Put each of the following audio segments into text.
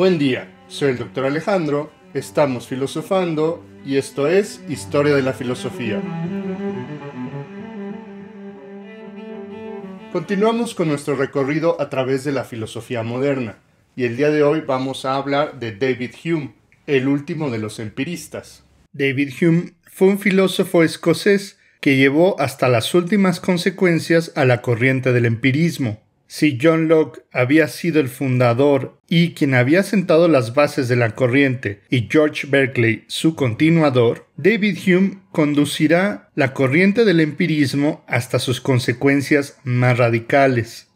Buen día, soy el doctor Alejandro, estamos filosofando y esto es Historia de la Filosofía. Continuamos con nuestro recorrido a través de la filosofía moderna y el día de hoy vamos a hablar de David Hume, el último de los empiristas. David Hume fue un filósofo escocés que llevó hasta las últimas consecuencias a la corriente del empirismo si John Locke había sido el fundador y quien había sentado las bases de la corriente y George Berkeley su continuador, David Hume conducirá la corriente del empirismo hasta sus consecuencias más radicales.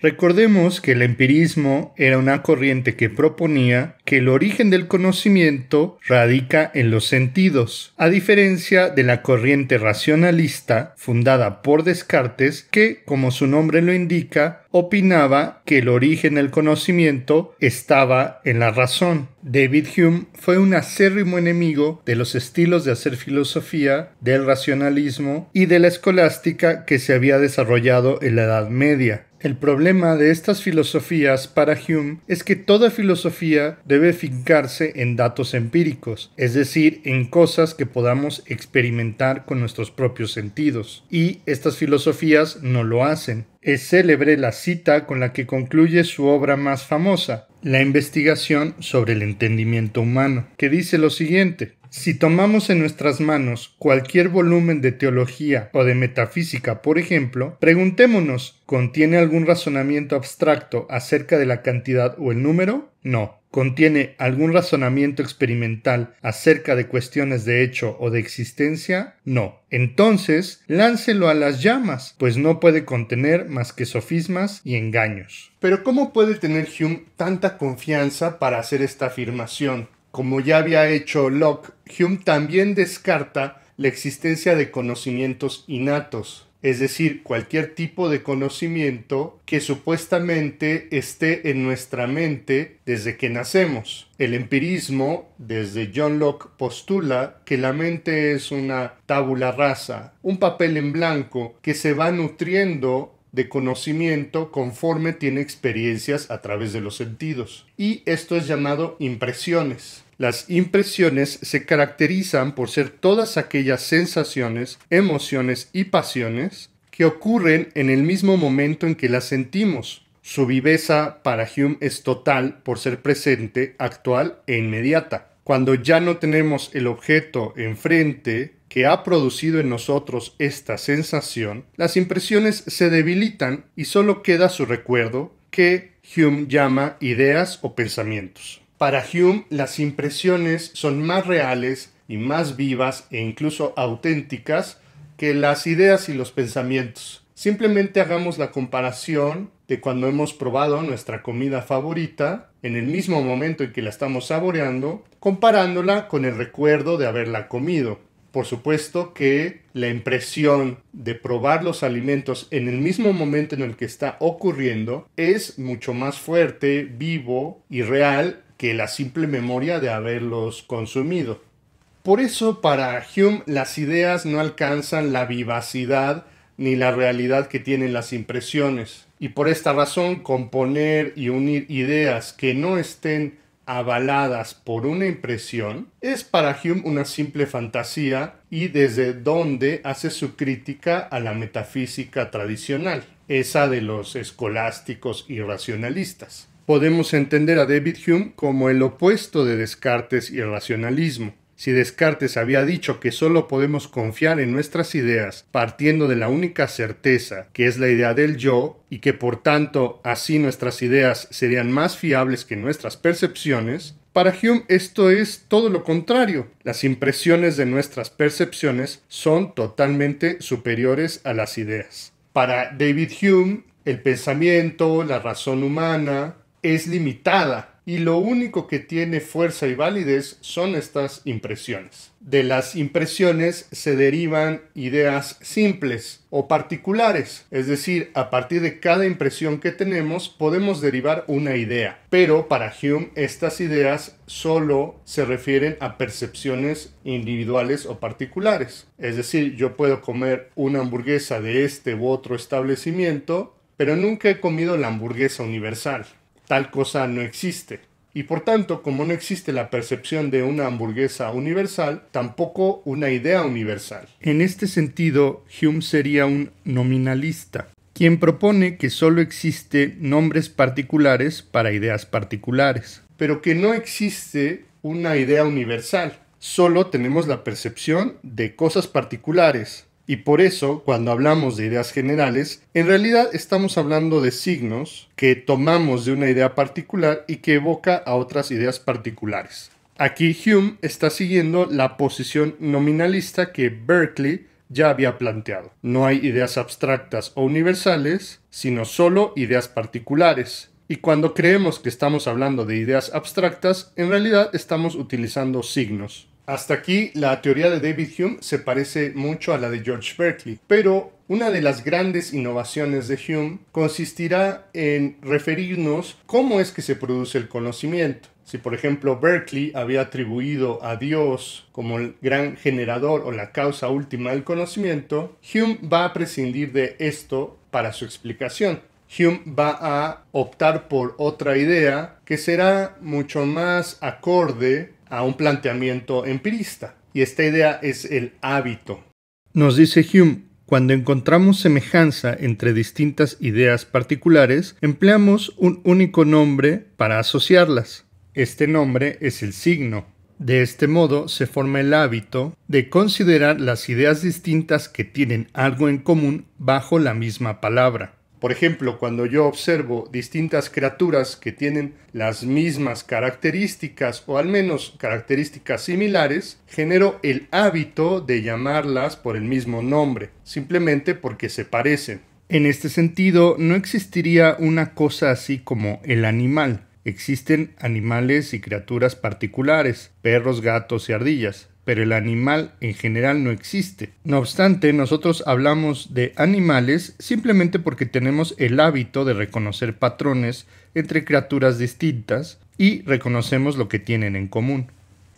Recordemos que el empirismo era una corriente que proponía que el origen del conocimiento radica en los sentidos, a diferencia de la corriente racionalista fundada por Descartes que, como su nombre lo indica, opinaba que el origen del conocimiento estaba en la razón. David Hume fue un acérrimo enemigo de los estilos de hacer filosofía, del racionalismo y de la escolástica que se había desarrollado en la Edad Media. El problema de estas filosofías para Hume es que toda filosofía debe fincarse en datos empíricos, es decir, en cosas que podamos experimentar con nuestros propios sentidos, y estas filosofías no lo hacen. Es célebre la cita con la que concluye su obra más famosa, La investigación sobre el entendimiento humano, que dice lo siguiente si tomamos en nuestras manos cualquier volumen de teología o de metafísica, por ejemplo, preguntémonos ¿contiene algún razonamiento abstracto acerca de la cantidad o el número? No. ¿Contiene algún razonamiento experimental acerca de cuestiones de hecho o de existencia? No. Entonces, láncelo a las llamas, pues no puede contener más que sofismas y engaños. Pero ¿cómo puede tener Hume tanta confianza para hacer esta afirmación? Como ya había hecho Locke, Hume también descarta la existencia de conocimientos innatos, es decir, cualquier tipo de conocimiento que supuestamente esté en nuestra mente desde que nacemos. El empirismo, desde John Locke, postula que la mente es una tabula rasa, un papel en blanco que se va nutriendo de conocimiento conforme tiene experiencias a través de los sentidos. Y esto es llamado impresiones. Las impresiones se caracterizan por ser todas aquellas sensaciones, emociones y pasiones que ocurren en el mismo momento en que las sentimos. Su viveza para Hume es total por ser presente, actual e inmediata. Cuando ya no tenemos el objeto enfrente, que ha producido en nosotros esta sensación, las impresiones se debilitan y solo queda su recuerdo que Hume llama ideas o pensamientos. Para Hume, las impresiones son más reales y más vivas e incluso auténticas que las ideas y los pensamientos. Simplemente hagamos la comparación de cuando hemos probado nuestra comida favorita en el mismo momento en que la estamos saboreando, comparándola con el recuerdo de haberla comido por supuesto que la impresión de probar los alimentos en el mismo momento en el que está ocurriendo es mucho más fuerte, vivo y real que la simple memoria de haberlos consumido. Por eso para Hume las ideas no alcanzan la vivacidad ni la realidad que tienen las impresiones. Y por esta razón, componer y unir ideas que no estén avaladas por una impresión, es para Hume una simple fantasía y desde donde hace su crítica a la metafísica tradicional, esa de los escolásticos y racionalistas. Podemos entender a David Hume como el opuesto de Descartes y el racionalismo, si Descartes había dicho que solo podemos confiar en nuestras ideas partiendo de la única certeza, que es la idea del yo, y que por tanto así nuestras ideas serían más fiables que nuestras percepciones, para Hume esto es todo lo contrario. Las impresiones de nuestras percepciones son totalmente superiores a las ideas. Para David Hume, el pensamiento, la razón humana, es limitada y lo único que tiene fuerza y validez son estas impresiones. De las impresiones se derivan ideas simples o particulares, es decir, a partir de cada impresión que tenemos podemos derivar una idea, pero para Hume estas ideas solo se refieren a percepciones individuales o particulares, es decir, yo puedo comer una hamburguesa de este u otro establecimiento, pero nunca he comido la hamburguesa universal tal cosa no existe. Y por tanto, como no existe la percepción de una hamburguesa universal, tampoco una idea universal. En este sentido, Hume sería un nominalista, quien propone que solo existe nombres particulares para ideas particulares, pero que no existe una idea universal. Solo tenemos la percepción de cosas particulares, y por eso, cuando hablamos de ideas generales, en realidad estamos hablando de signos que tomamos de una idea particular y que evoca a otras ideas particulares. Aquí Hume está siguiendo la posición nominalista que Berkeley ya había planteado. No hay ideas abstractas o universales, sino solo ideas particulares. Y cuando creemos que estamos hablando de ideas abstractas, en realidad estamos utilizando signos. Hasta aquí la teoría de David Hume se parece mucho a la de George Berkeley, pero una de las grandes innovaciones de Hume consistirá en referirnos cómo es que se produce el conocimiento. Si por ejemplo Berkeley había atribuido a Dios como el gran generador o la causa última del conocimiento, Hume va a prescindir de esto para su explicación. Hume va a optar por otra idea que será mucho más acorde a un planteamiento empirista, y esta idea es el hábito. Nos dice Hume, cuando encontramos semejanza entre distintas ideas particulares, empleamos un único nombre para asociarlas. Este nombre es el signo. De este modo se forma el hábito de considerar las ideas distintas que tienen algo en común bajo la misma palabra. Por ejemplo, cuando yo observo distintas criaturas que tienen las mismas características o al menos características similares, genero el hábito de llamarlas por el mismo nombre, simplemente porque se parecen. En este sentido, no existiría una cosa así como el animal. Existen animales y criaturas particulares, perros, gatos y ardillas pero el animal en general no existe. No obstante, nosotros hablamos de animales simplemente porque tenemos el hábito de reconocer patrones entre criaturas distintas y reconocemos lo que tienen en común.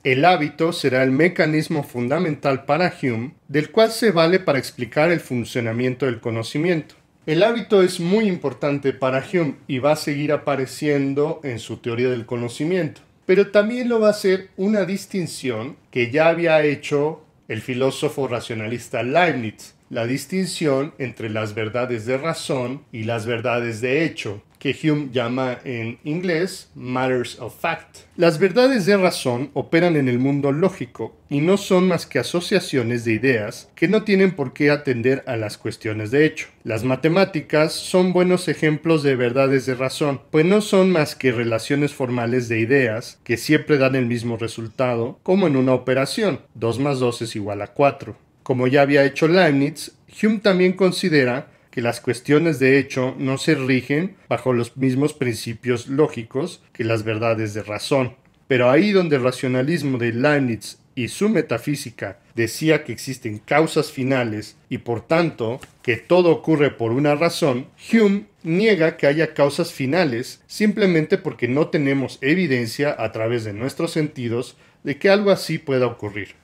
El hábito será el mecanismo fundamental para Hume del cual se vale para explicar el funcionamiento del conocimiento. El hábito es muy importante para Hume y va a seguir apareciendo en su teoría del conocimiento pero también lo va a ser una distinción que ya había hecho el filósofo racionalista Leibniz, la distinción entre las verdades de razón y las verdades de hecho que Hume llama en inglés matters of fact. Las verdades de razón operan en el mundo lógico y no son más que asociaciones de ideas que no tienen por qué atender a las cuestiones de hecho. Las matemáticas son buenos ejemplos de verdades de razón, pues no son más que relaciones formales de ideas que siempre dan el mismo resultado, como en una operación, 2 más 2 es igual a 4. Como ya había hecho Leibniz, Hume también considera que las cuestiones de hecho no se rigen bajo los mismos principios lógicos que las verdades de razón. Pero ahí donde el racionalismo de Leibniz y su metafísica decía que existen causas finales y por tanto que todo ocurre por una razón, Hume niega que haya causas finales simplemente porque no tenemos evidencia a través de nuestros sentidos de que algo así pueda ocurrir.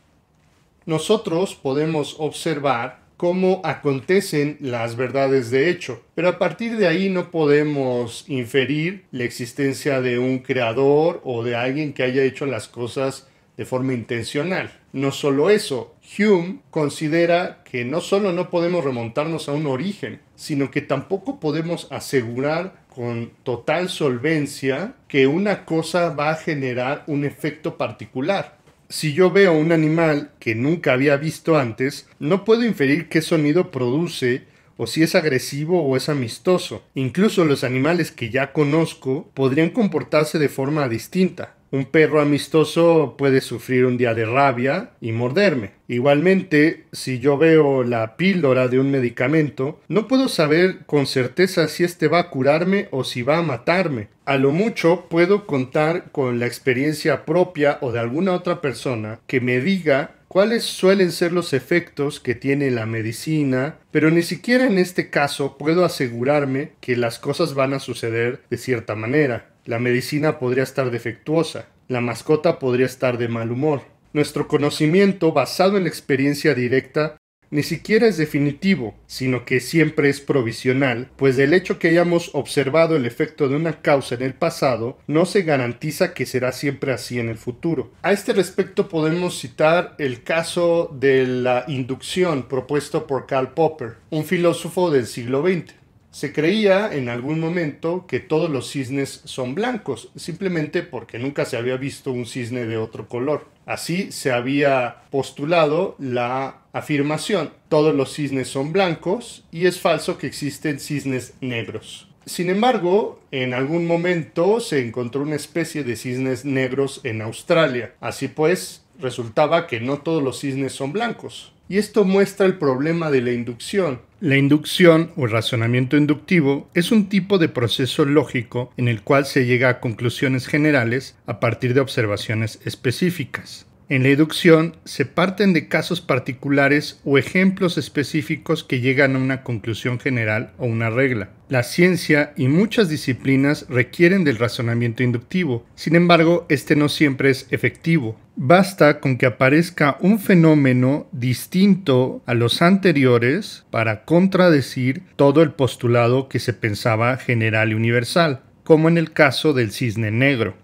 Nosotros podemos observar cómo acontecen las verdades de hecho. Pero a partir de ahí no podemos inferir la existencia de un creador o de alguien que haya hecho las cosas de forma intencional. No solo eso, Hume considera que no solo no podemos remontarnos a un origen, sino que tampoco podemos asegurar con total solvencia que una cosa va a generar un efecto particular. Si yo veo un animal que nunca había visto antes, no puedo inferir qué sonido produce o si es agresivo o es amistoso. Incluso los animales que ya conozco podrían comportarse de forma distinta. Un perro amistoso puede sufrir un día de rabia y morderme. Igualmente, si yo veo la píldora de un medicamento, no puedo saber con certeza si éste va a curarme o si va a matarme. A lo mucho puedo contar con la experiencia propia o de alguna otra persona que me diga cuáles suelen ser los efectos que tiene la medicina, pero ni siquiera en este caso puedo asegurarme que las cosas van a suceder de cierta manera la medicina podría estar defectuosa, la mascota podría estar de mal humor. Nuestro conocimiento basado en la experiencia directa ni siquiera es definitivo, sino que siempre es provisional, pues del hecho que hayamos observado el efecto de una causa en el pasado, no se garantiza que será siempre así en el futuro. A este respecto podemos citar el caso de la inducción propuesto por Karl Popper, un filósofo del siglo XX. Se creía en algún momento que todos los cisnes son blancos, simplemente porque nunca se había visto un cisne de otro color. Así se había postulado la afirmación, todos los cisnes son blancos y es falso que existen cisnes negros. Sin embargo, en algún momento se encontró una especie de cisnes negros en Australia. Así pues, resultaba que no todos los cisnes son blancos. Y esto muestra el problema de la inducción, la inducción o razonamiento inductivo es un tipo de proceso lógico en el cual se llega a conclusiones generales a partir de observaciones específicas. En la inducción se parten de casos particulares o ejemplos específicos que llegan a una conclusión general o una regla. La ciencia y muchas disciplinas requieren del razonamiento inductivo, sin embargo, este no siempre es efectivo. Basta con que aparezca un fenómeno distinto a los anteriores para contradecir todo el postulado que se pensaba general y universal, como en el caso del cisne negro.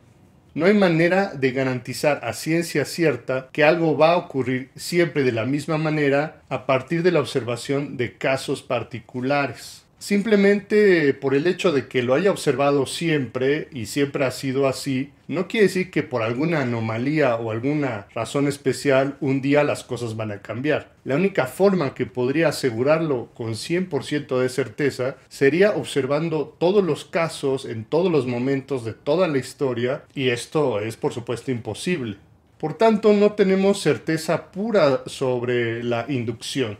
No hay manera de garantizar a ciencia cierta que algo va a ocurrir siempre de la misma manera a partir de la observación de casos particulares. Simplemente por el hecho de que lo haya observado siempre y siempre ha sido así, no quiere decir que por alguna anomalía o alguna razón especial un día las cosas van a cambiar. La única forma que podría asegurarlo con 100% de certeza sería observando todos los casos en todos los momentos de toda la historia y esto es por supuesto imposible. Por tanto, no tenemos certeza pura sobre la inducción.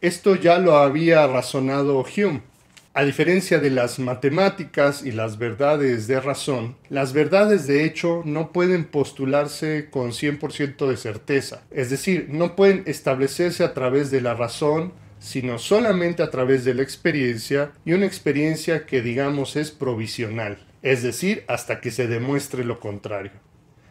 Esto ya lo había razonado Hume a diferencia de las matemáticas y las verdades de razón, las verdades de hecho no pueden postularse con 100% de certeza, es decir, no pueden establecerse a través de la razón, sino solamente a través de la experiencia y una experiencia que digamos es provisional, es decir, hasta que se demuestre lo contrario.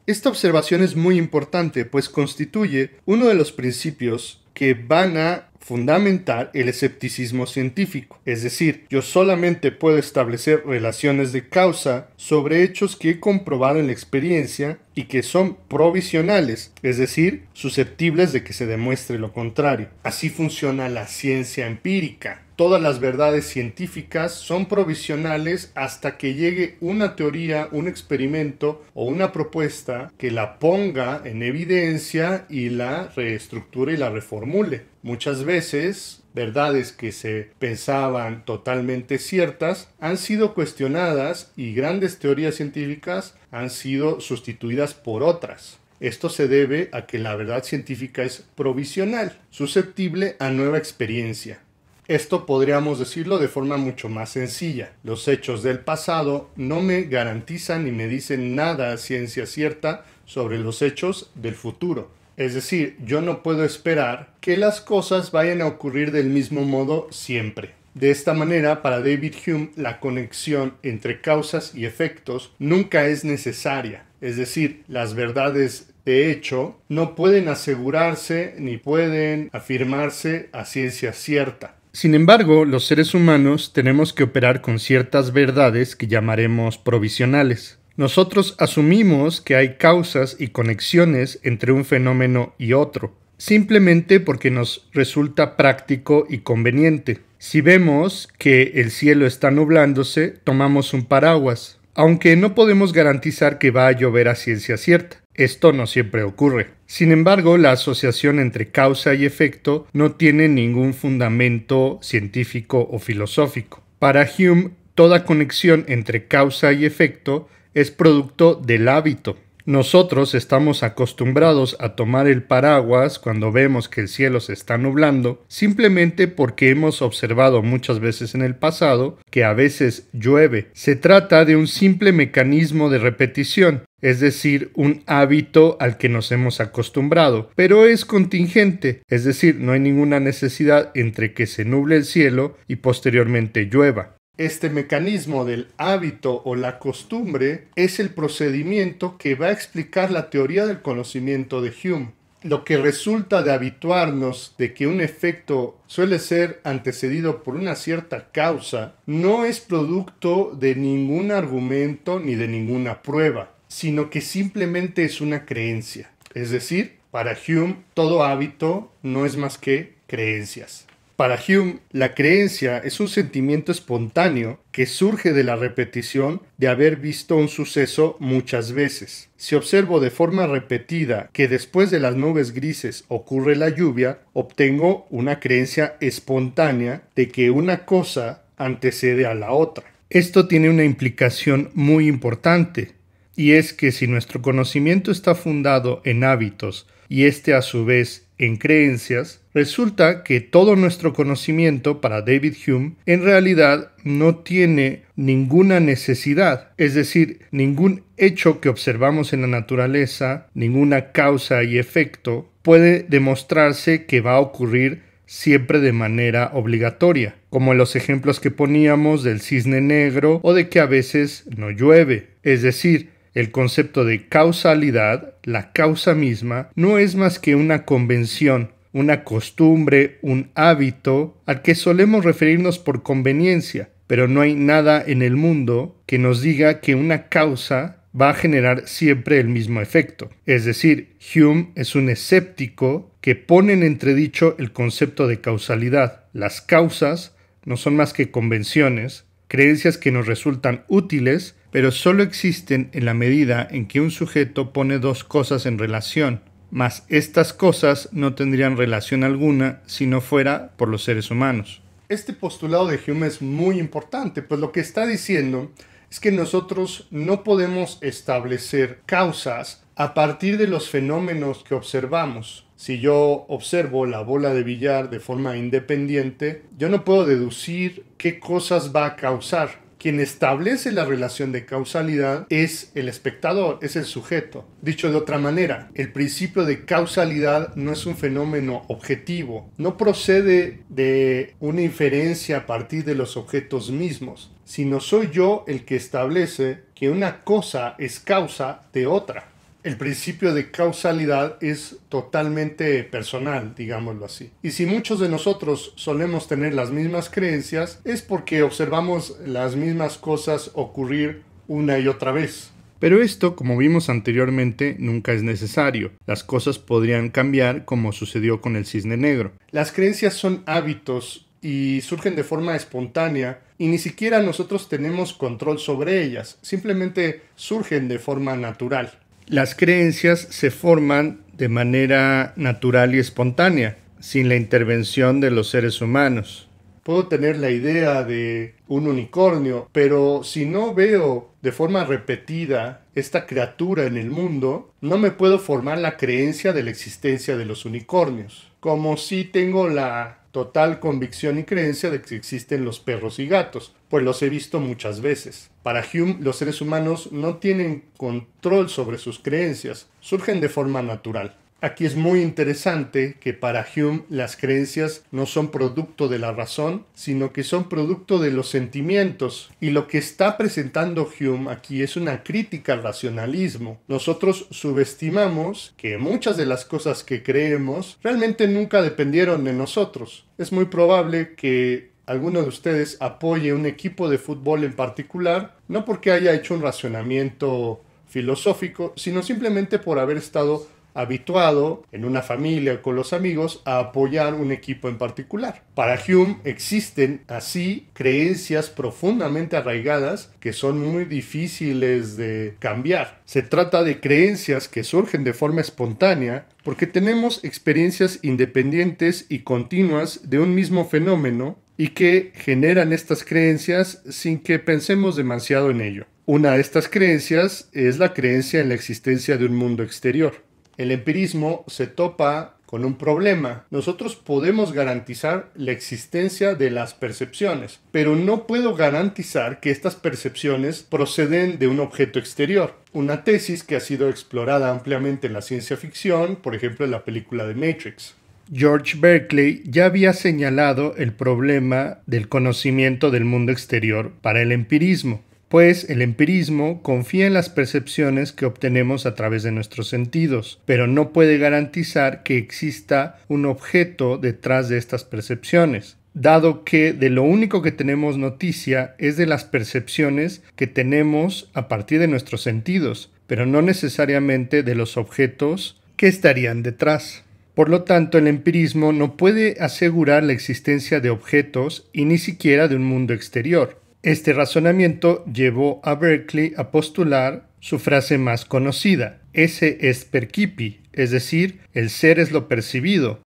Esta observación es muy importante, pues constituye uno de los principios que van a Fundamental el escepticismo científico. Es decir, yo solamente puedo establecer relaciones de causa sobre hechos que he comprobado en la experiencia y que son provisionales, es decir, susceptibles de que se demuestre lo contrario. Así funciona la ciencia empírica. Todas las verdades científicas son provisionales hasta que llegue una teoría, un experimento o una propuesta que la ponga en evidencia y la reestructure y la reformule. Muchas veces, verdades que se pensaban totalmente ciertas han sido cuestionadas y grandes teorías científicas han sido sustituidas por otras. Esto se debe a que la verdad científica es provisional, susceptible a nueva experiencia. Esto podríamos decirlo de forma mucho más sencilla. Los hechos del pasado no me garantizan ni me dicen nada a ciencia cierta sobre los hechos del futuro. Es decir, yo no puedo esperar que las cosas vayan a ocurrir del mismo modo siempre. De esta manera, para David Hume, la conexión entre causas y efectos nunca es necesaria. Es decir, las verdades de hecho no pueden asegurarse ni pueden afirmarse a ciencia cierta. Sin embargo, los seres humanos tenemos que operar con ciertas verdades que llamaremos provisionales. Nosotros asumimos que hay causas y conexiones entre un fenómeno y otro, simplemente porque nos resulta práctico y conveniente. Si vemos que el cielo está nublándose, tomamos un paraguas, aunque no podemos garantizar que va a llover a ciencia cierta. Esto no siempre ocurre. Sin embargo, la asociación entre causa y efecto no tiene ningún fundamento científico o filosófico. Para Hume, toda conexión entre causa y efecto es producto del hábito. Nosotros estamos acostumbrados a tomar el paraguas cuando vemos que el cielo se está nublando, simplemente porque hemos observado muchas veces en el pasado que a veces llueve. Se trata de un simple mecanismo de repetición, es decir, un hábito al que nos hemos acostumbrado, pero es contingente, es decir, no hay ninguna necesidad entre que se nuble el cielo y posteriormente llueva. Este mecanismo del hábito o la costumbre es el procedimiento que va a explicar la teoría del conocimiento de Hume. Lo que resulta de habituarnos de que un efecto suele ser antecedido por una cierta causa no es producto de ningún argumento ni de ninguna prueba, sino que simplemente es una creencia. Es decir, para Hume todo hábito no es más que creencias. Para Hume, la creencia es un sentimiento espontáneo que surge de la repetición de haber visto un suceso muchas veces. Si observo de forma repetida que después de las nubes grises ocurre la lluvia, obtengo una creencia espontánea de que una cosa antecede a la otra. Esto tiene una implicación muy importante, y es que si nuestro conocimiento está fundado en hábitos y este a su vez en creencias, resulta que todo nuestro conocimiento para David Hume en realidad no tiene ninguna necesidad, es decir, ningún hecho que observamos en la naturaleza, ninguna causa y efecto, puede demostrarse que va a ocurrir siempre de manera obligatoria, como en los ejemplos que poníamos del cisne negro o de que a veces no llueve, es decir, el concepto de causalidad, la causa misma, no es más que una convención, una costumbre, un hábito al que solemos referirnos por conveniencia, pero no hay nada en el mundo que nos diga que una causa va a generar siempre el mismo efecto. Es decir, Hume es un escéptico que pone en entredicho el concepto de causalidad. Las causas no son más que convenciones, creencias que nos resultan útiles pero solo existen en la medida en que un sujeto pone dos cosas en relación, mas estas cosas no tendrían relación alguna si no fuera por los seres humanos. Este postulado de Hume es muy importante, pues lo que está diciendo es que nosotros no podemos establecer causas a partir de los fenómenos que observamos. Si yo observo la bola de billar de forma independiente, yo no puedo deducir qué cosas va a causar quien establece la relación de causalidad es el espectador, es el sujeto. Dicho de otra manera, el principio de causalidad no es un fenómeno objetivo, no procede de una inferencia a partir de los objetos mismos, sino soy yo el que establece que una cosa es causa de otra el principio de causalidad es totalmente personal, digámoslo así. Y si muchos de nosotros solemos tener las mismas creencias, es porque observamos las mismas cosas ocurrir una y otra vez. Pero esto, como vimos anteriormente, nunca es necesario. Las cosas podrían cambiar como sucedió con el cisne negro. Las creencias son hábitos y surgen de forma espontánea y ni siquiera nosotros tenemos control sobre ellas, simplemente surgen de forma natural. Las creencias se forman de manera natural y espontánea, sin la intervención de los seres humanos. Puedo tener la idea de un unicornio, pero si no veo de forma repetida esta criatura en el mundo, no me puedo formar la creencia de la existencia de los unicornios, como si tengo la total convicción y creencia de que existen los perros y gatos pues los he visto muchas veces. Para Hume, los seres humanos no tienen control sobre sus creencias, surgen de forma natural. Aquí es muy interesante que para Hume las creencias no son producto de la razón, sino que son producto de los sentimientos. Y lo que está presentando Hume aquí es una crítica al racionalismo. Nosotros subestimamos que muchas de las cosas que creemos realmente nunca dependieron de nosotros. Es muy probable que alguno de ustedes apoye un equipo de fútbol en particular, no porque haya hecho un racionamiento filosófico, sino simplemente por haber estado habituado en una familia o con los amigos a apoyar un equipo en particular. Para Hume existen así creencias profundamente arraigadas que son muy difíciles de cambiar. Se trata de creencias que surgen de forma espontánea porque tenemos experiencias independientes y continuas de un mismo fenómeno y que generan estas creencias sin que pensemos demasiado en ello. Una de estas creencias es la creencia en la existencia de un mundo exterior. El empirismo se topa con un problema. Nosotros podemos garantizar la existencia de las percepciones, pero no puedo garantizar que estas percepciones proceden de un objeto exterior. Una tesis que ha sido explorada ampliamente en la ciencia ficción, por ejemplo en la película de Matrix. George Berkeley ya había señalado el problema del conocimiento del mundo exterior para el empirismo, pues el empirismo confía en las percepciones que obtenemos a través de nuestros sentidos, pero no puede garantizar que exista un objeto detrás de estas percepciones dado que de lo único que tenemos noticia es de las percepciones que tenemos a partir de nuestros sentidos, pero no necesariamente de los objetos que estarían detrás. Por lo tanto, el empirismo no puede asegurar la existencia de objetos y ni siquiera de un mundo exterior. Este razonamiento llevó a Berkeley a postular su frase más conocida, ese es percipi, es decir, el ser es lo percibido.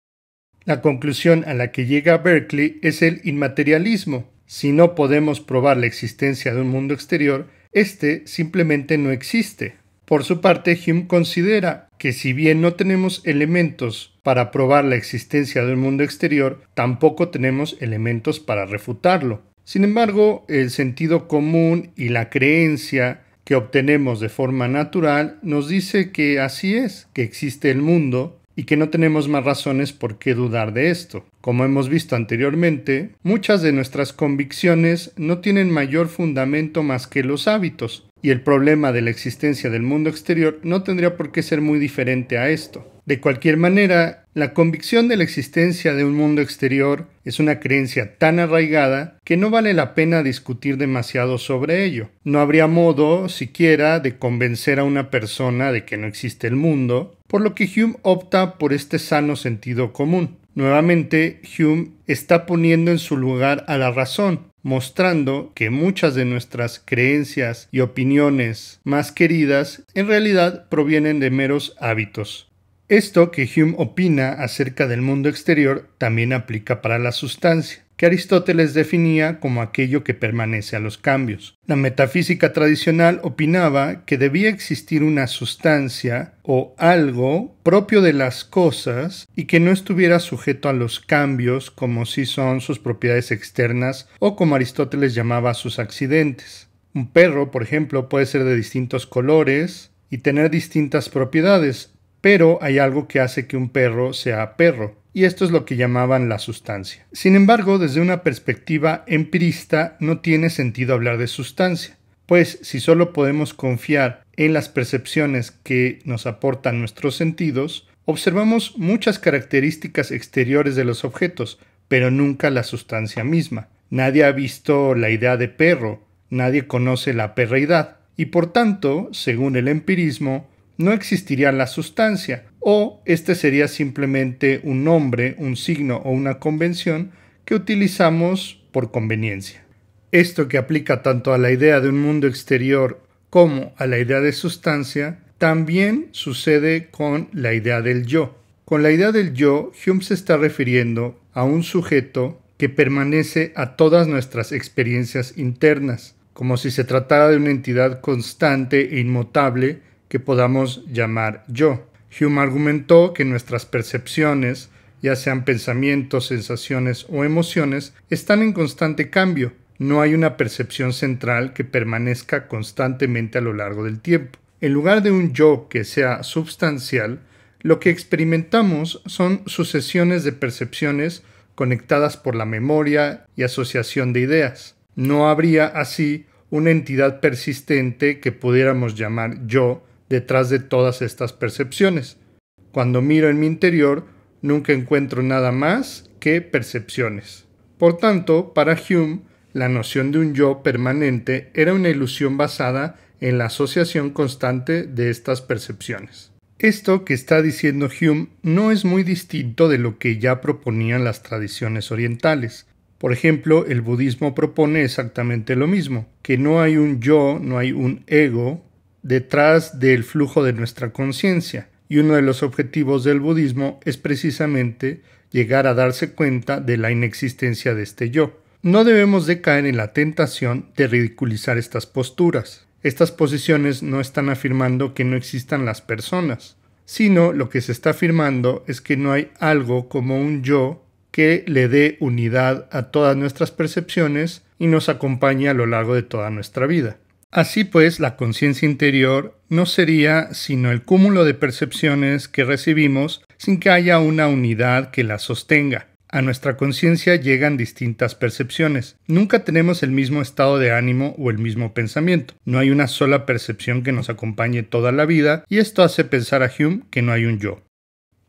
La conclusión a la que llega Berkeley es el inmaterialismo. Si no podemos probar la existencia de un mundo exterior, este simplemente no existe. Por su parte, Hume considera que si bien no tenemos elementos para probar la existencia del mundo exterior, tampoco tenemos elementos para refutarlo. Sin embargo, el sentido común y la creencia que obtenemos de forma natural nos dice que así es, que existe el mundo y que no tenemos más razones por qué dudar de esto. Como hemos visto anteriormente, muchas de nuestras convicciones no tienen mayor fundamento más que los hábitos, y el problema de la existencia del mundo exterior no tendría por qué ser muy diferente a esto. De cualquier manera, la convicción de la existencia de un mundo exterior es una creencia tan arraigada que no vale la pena discutir demasiado sobre ello. No habría modo, siquiera, de convencer a una persona de que no existe el mundo, por lo que Hume opta por este sano sentido común. Nuevamente, Hume está poniendo en su lugar a la razón, mostrando que muchas de nuestras creencias y opiniones más queridas en realidad provienen de meros hábitos. Esto que Hume opina acerca del mundo exterior también aplica para la sustancia que Aristóteles definía como aquello que permanece a los cambios. La metafísica tradicional opinaba que debía existir una sustancia o algo propio de las cosas y que no estuviera sujeto a los cambios como si son sus propiedades externas o como Aristóteles llamaba sus accidentes. Un perro, por ejemplo, puede ser de distintos colores y tener distintas propiedades, pero hay algo que hace que un perro sea perro, y esto es lo que llamaban la sustancia. Sin embargo, desde una perspectiva empirista no tiene sentido hablar de sustancia, pues si solo podemos confiar en las percepciones que nos aportan nuestros sentidos, observamos muchas características exteriores de los objetos, pero nunca la sustancia misma. Nadie ha visto la idea de perro, nadie conoce la perreidad, y por tanto, según el empirismo, no existiría la sustancia, o este sería simplemente un nombre, un signo o una convención que utilizamos por conveniencia. Esto que aplica tanto a la idea de un mundo exterior como a la idea de sustancia, también sucede con la idea del yo. Con la idea del yo, Hume se está refiriendo a un sujeto que permanece a todas nuestras experiencias internas, como si se tratara de una entidad constante e inmutable que podamos llamar yo. Hume argumentó que nuestras percepciones, ya sean pensamientos, sensaciones o emociones, están en constante cambio. No hay una percepción central que permanezca constantemente a lo largo del tiempo. En lugar de un yo que sea substancial, lo que experimentamos son sucesiones de percepciones conectadas por la memoria y asociación de ideas. No habría así una entidad persistente que pudiéramos llamar yo detrás de todas estas percepciones. Cuando miro en mi interior, nunca encuentro nada más que percepciones. Por tanto, para Hume, la noción de un yo permanente era una ilusión basada en la asociación constante de estas percepciones. Esto que está diciendo Hume no es muy distinto de lo que ya proponían las tradiciones orientales. Por ejemplo, el budismo propone exactamente lo mismo, que no hay un yo, no hay un ego, detrás del flujo de nuestra conciencia. Y uno de los objetivos del budismo es precisamente llegar a darse cuenta de la inexistencia de este yo. No debemos de caer en la tentación de ridiculizar estas posturas. Estas posiciones no están afirmando que no existan las personas, sino lo que se está afirmando es que no hay algo como un yo que le dé unidad a todas nuestras percepciones y nos acompañe a lo largo de toda nuestra vida. Así pues, la conciencia interior no sería sino el cúmulo de percepciones que recibimos sin que haya una unidad que la sostenga. A nuestra conciencia llegan distintas percepciones. Nunca tenemos el mismo estado de ánimo o el mismo pensamiento. No hay una sola percepción que nos acompañe toda la vida y esto hace pensar a Hume que no hay un yo.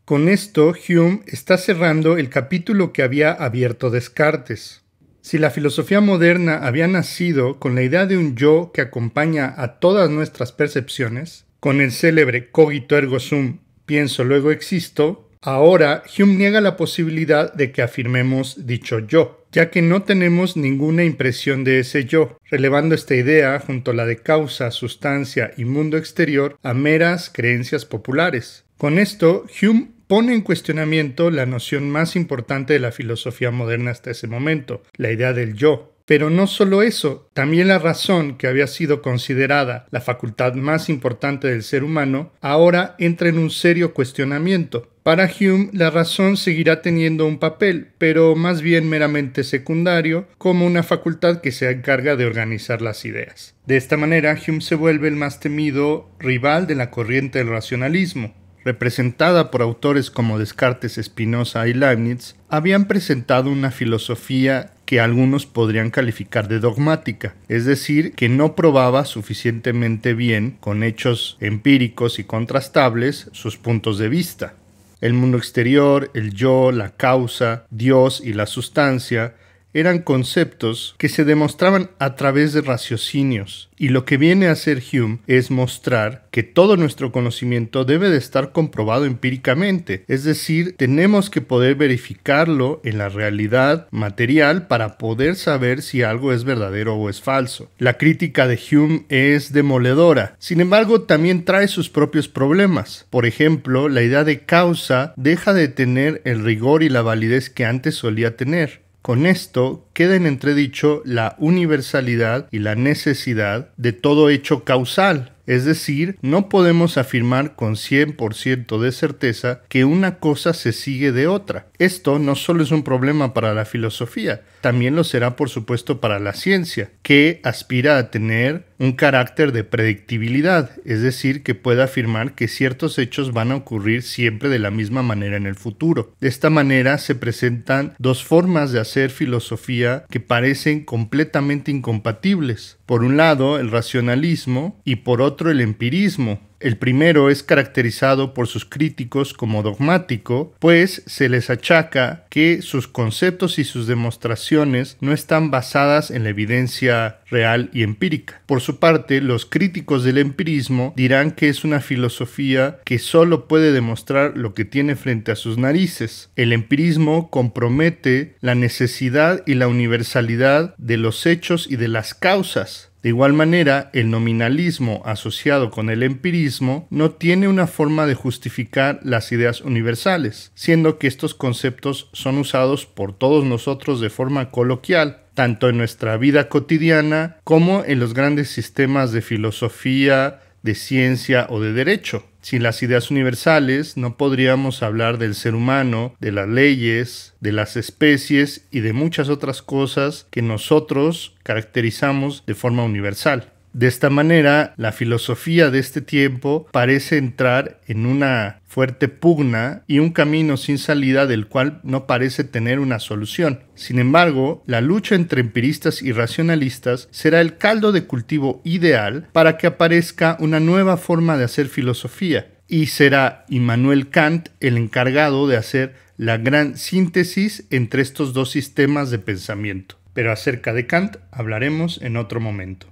Con esto, Hume está cerrando el capítulo que había abierto Descartes. Si la filosofía moderna había nacido con la idea de un yo que acompaña a todas nuestras percepciones, con el célebre cogito ergo sum, pienso luego existo, ahora Hume niega la posibilidad de que afirmemos dicho yo, ya que no tenemos ninguna impresión de ese yo, relevando esta idea junto a la de causa, sustancia y mundo exterior a meras creencias populares. Con esto, Hume pone en cuestionamiento la noción más importante de la filosofía moderna hasta ese momento, la idea del yo. Pero no solo eso, también la razón que había sido considerada la facultad más importante del ser humano, ahora entra en un serio cuestionamiento. Para Hume, la razón seguirá teniendo un papel, pero más bien meramente secundario, como una facultad que se encarga de organizar las ideas. De esta manera, Hume se vuelve el más temido rival de la corriente del racionalismo, representada por autores como Descartes, Spinoza y Leibniz, habían presentado una filosofía que algunos podrían calificar de dogmática, es decir, que no probaba suficientemente bien, con hechos empíricos y contrastables, sus puntos de vista. El mundo exterior, el yo, la causa, Dios y la sustancia eran conceptos que se demostraban a través de raciocinios, y lo que viene a hacer Hume es mostrar que todo nuestro conocimiento debe de estar comprobado empíricamente, es decir, tenemos que poder verificarlo en la realidad material para poder saber si algo es verdadero o es falso. La crítica de Hume es demoledora, sin embargo también trae sus propios problemas. Por ejemplo, la idea de causa deja de tener el rigor y la validez que antes solía tener. Con esto queda en entredicho la universalidad y la necesidad de todo hecho causal, es decir, no podemos afirmar con 100% de certeza que una cosa se sigue de otra. Esto no solo es un problema para la filosofía, también lo será por supuesto para la ciencia, que aspira a tener un carácter de predictibilidad, es decir, que pueda afirmar que ciertos hechos van a ocurrir siempre de la misma manera en el futuro. De esta manera se presentan dos formas de hacer filosofía que parecen completamente incompatibles. Por un lado, el racionalismo y por otro, el empirismo. El primero es caracterizado por sus críticos como dogmático, pues se les achaca que sus conceptos y sus demostraciones no están basadas en la evidencia real y empírica. Por su parte, los críticos del empirismo dirán que es una filosofía que solo puede demostrar lo que tiene frente a sus narices. El empirismo compromete la necesidad y la universalidad de los hechos y de las causas de igual manera, el nominalismo asociado con el empirismo no tiene una forma de justificar las ideas universales, siendo que estos conceptos son usados por todos nosotros de forma coloquial, tanto en nuestra vida cotidiana como en los grandes sistemas de filosofía, de ciencia o de derecho. Sin las ideas universales no podríamos hablar del ser humano, de las leyes, de las especies y de muchas otras cosas que nosotros caracterizamos de forma universal. De esta manera, la filosofía de este tiempo parece entrar en una fuerte pugna y un camino sin salida del cual no parece tener una solución. Sin embargo, la lucha entre empiristas y racionalistas será el caldo de cultivo ideal para que aparezca una nueva forma de hacer filosofía, y será Immanuel Kant el encargado de hacer la gran síntesis entre estos dos sistemas de pensamiento. Pero acerca de Kant hablaremos en otro momento.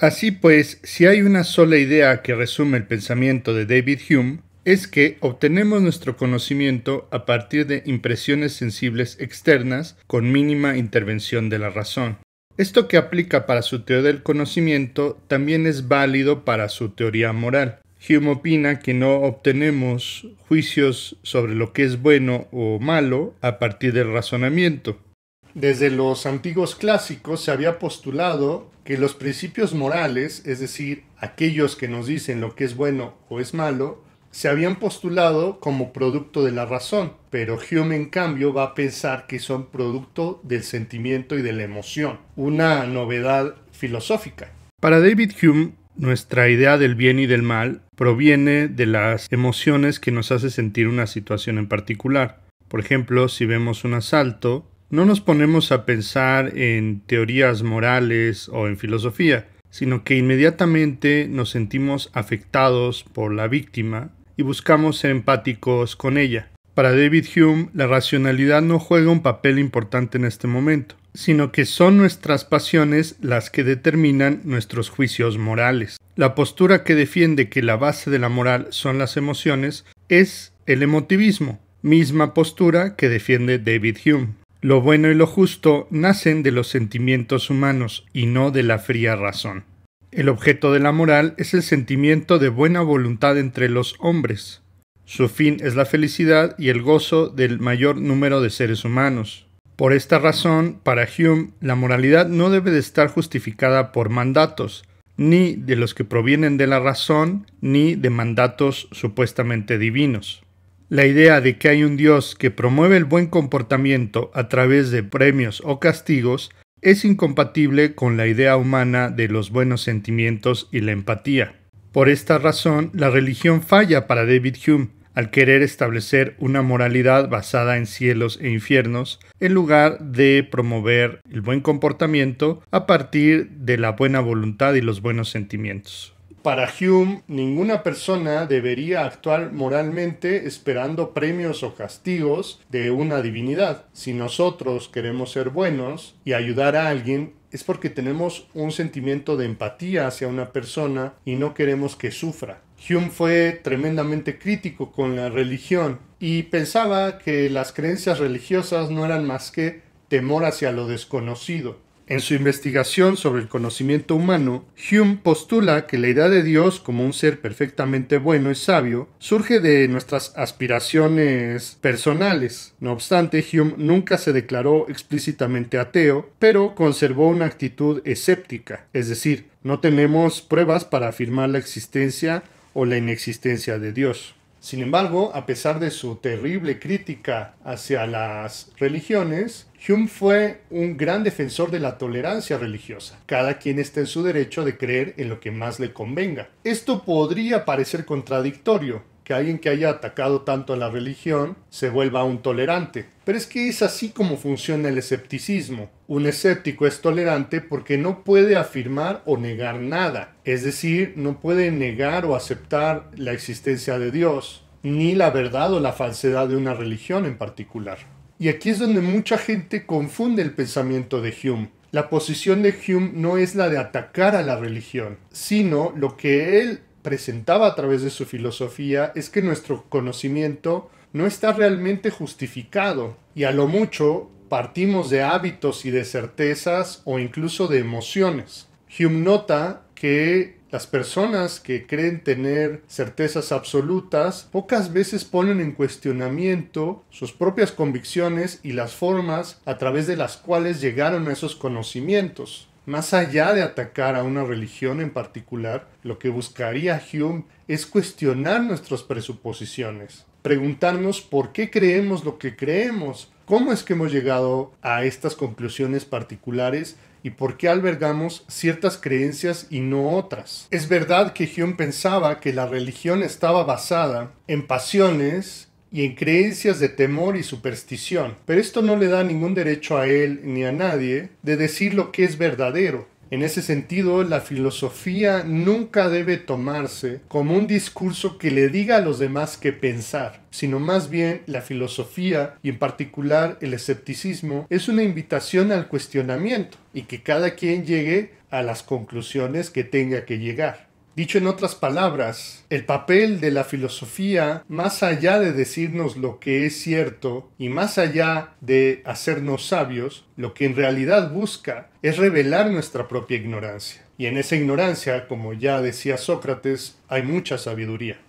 Así pues, si hay una sola idea que resume el pensamiento de David Hume, es que obtenemos nuestro conocimiento a partir de impresiones sensibles externas con mínima intervención de la razón. Esto que aplica para su teoría del conocimiento también es válido para su teoría moral. Hume opina que no obtenemos juicios sobre lo que es bueno o malo a partir del razonamiento, desde los antiguos clásicos se había postulado que los principios morales, es decir, aquellos que nos dicen lo que es bueno o es malo, se habían postulado como producto de la razón, pero Hume en cambio va a pensar que son producto del sentimiento y de la emoción, una novedad filosófica. Para David Hume, nuestra idea del bien y del mal proviene de las emociones que nos hace sentir una situación en particular. Por ejemplo, si vemos un asalto, no nos ponemos a pensar en teorías morales o en filosofía, sino que inmediatamente nos sentimos afectados por la víctima y buscamos ser empáticos con ella. Para David Hume, la racionalidad no juega un papel importante en este momento, sino que son nuestras pasiones las que determinan nuestros juicios morales. La postura que defiende que la base de la moral son las emociones es el emotivismo, misma postura que defiende David Hume. Lo bueno y lo justo nacen de los sentimientos humanos y no de la fría razón. El objeto de la moral es el sentimiento de buena voluntad entre los hombres. Su fin es la felicidad y el gozo del mayor número de seres humanos. Por esta razón, para Hume, la moralidad no debe de estar justificada por mandatos, ni de los que provienen de la razón, ni de mandatos supuestamente divinos. La idea de que hay un Dios que promueve el buen comportamiento a través de premios o castigos es incompatible con la idea humana de los buenos sentimientos y la empatía. Por esta razón, la religión falla para David Hume al querer establecer una moralidad basada en cielos e infiernos, en lugar de promover el buen comportamiento a partir de la buena voluntad y los buenos sentimientos. Para Hume, ninguna persona debería actuar moralmente esperando premios o castigos de una divinidad. Si nosotros queremos ser buenos y ayudar a alguien, es porque tenemos un sentimiento de empatía hacia una persona y no queremos que sufra. Hume fue tremendamente crítico con la religión y pensaba que las creencias religiosas no eran más que temor hacia lo desconocido. En su investigación sobre el conocimiento humano, Hume postula que la idea de Dios como un ser perfectamente bueno y sabio surge de nuestras aspiraciones personales. No obstante, Hume nunca se declaró explícitamente ateo, pero conservó una actitud escéptica, es decir, no tenemos pruebas para afirmar la existencia o la inexistencia de Dios. Sin embargo, a pesar de su terrible crítica hacia las religiones, Hume fue un gran defensor de la tolerancia religiosa. Cada quien está en su derecho de creer en lo que más le convenga. Esto podría parecer contradictorio, que alguien que haya atacado tanto a la religión se vuelva un tolerante. Pero es que es así como funciona el escepticismo. Un escéptico es tolerante porque no puede afirmar o negar nada, es decir, no puede negar o aceptar la existencia de Dios, ni la verdad o la falsedad de una religión en particular. Y aquí es donde mucha gente confunde el pensamiento de Hume. La posición de Hume no es la de atacar a la religión, sino lo que él presentaba a través de su filosofía es que nuestro conocimiento no está realmente justificado y a lo mucho partimos de hábitos y de certezas o incluso de emociones. Hume nota que las personas que creen tener certezas absolutas pocas veces ponen en cuestionamiento sus propias convicciones y las formas a través de las cuales llegaron a esos conocimientos. Más allá de atacar a una religión en particular, lo que buscaría Hume es cuestionar nuestras presuposiciones, preguntarnos por qué creemos lo que creemos, cómo es que hemos llegado a estas conclusiones particulares y por qué albergamos ciertas creencias y no otras. Es verdad que Hume pensaba que la religión estaba basada en pasiones y en creencias de temor y superstición, pero esto no le da ningún derecho a él ni a nadie de decir lo que es verdadero. En ese sentido, la filosofía nunca debe tomarse como un discurso que le diga a los demás qué pensar, sino más bien la filosofía, y en particular el escepticismo, es una invitación al cuestionamiento y que cada quien llegue a las conclusiones que tenga que llegar. Dicho en otras palabras, el papel de la filosofía, más allá de decirnos lo que es cierto y más allá de hacernos sabios, lo que en realidad busca es revelar nuestra propia ignorancia. Y en esa ignorancia, como ya decía Sócrates, hay mucha sabiduría.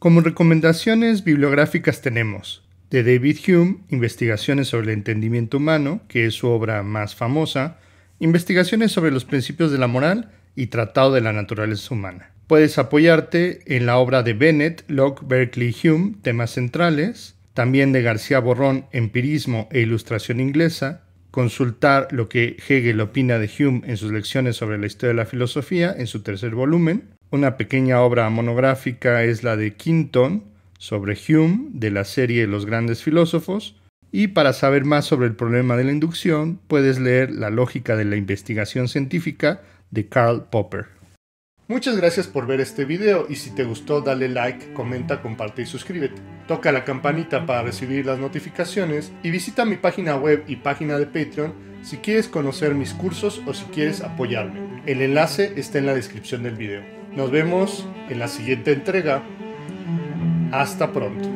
Como recomendaciones bibliográficas tenemos de David Hume, Investigaciones sobre el Entendimiento Humano, que es su obra más famosa, Investigaciones sobre los Principios de la Moral y Tratado de la Naturaleza Humana. Puedes apoyarte en la obra de Bennett, Locke, Berkeley, Hume, temas centrales, también de García Borrón, Empirismo e Ilustración Inglesa, consultar lo que Hegel opina de Hume en sus lecciones sobre la historia de la filosofía en su tercer volumen. Una pequeña obra monográfica es la de Quinton sobre Hume de la serie Los grandes filósofos. Y para saber más sobre el problema de la inducción, puedes leer La lógica de la investigación científica de Karl Popper. Muchas gracias por ver este video y si te gustó dale like, comenta, comparte y suscríbete. Toca la campanita para recibir las notificaciones y visita mi página web y página de Patreon si quieres conocer mis cursos o si quieres apoyarme. El enlace está en la descripción del video. Nos vemos en la siguiente entrega. Hasta pronto.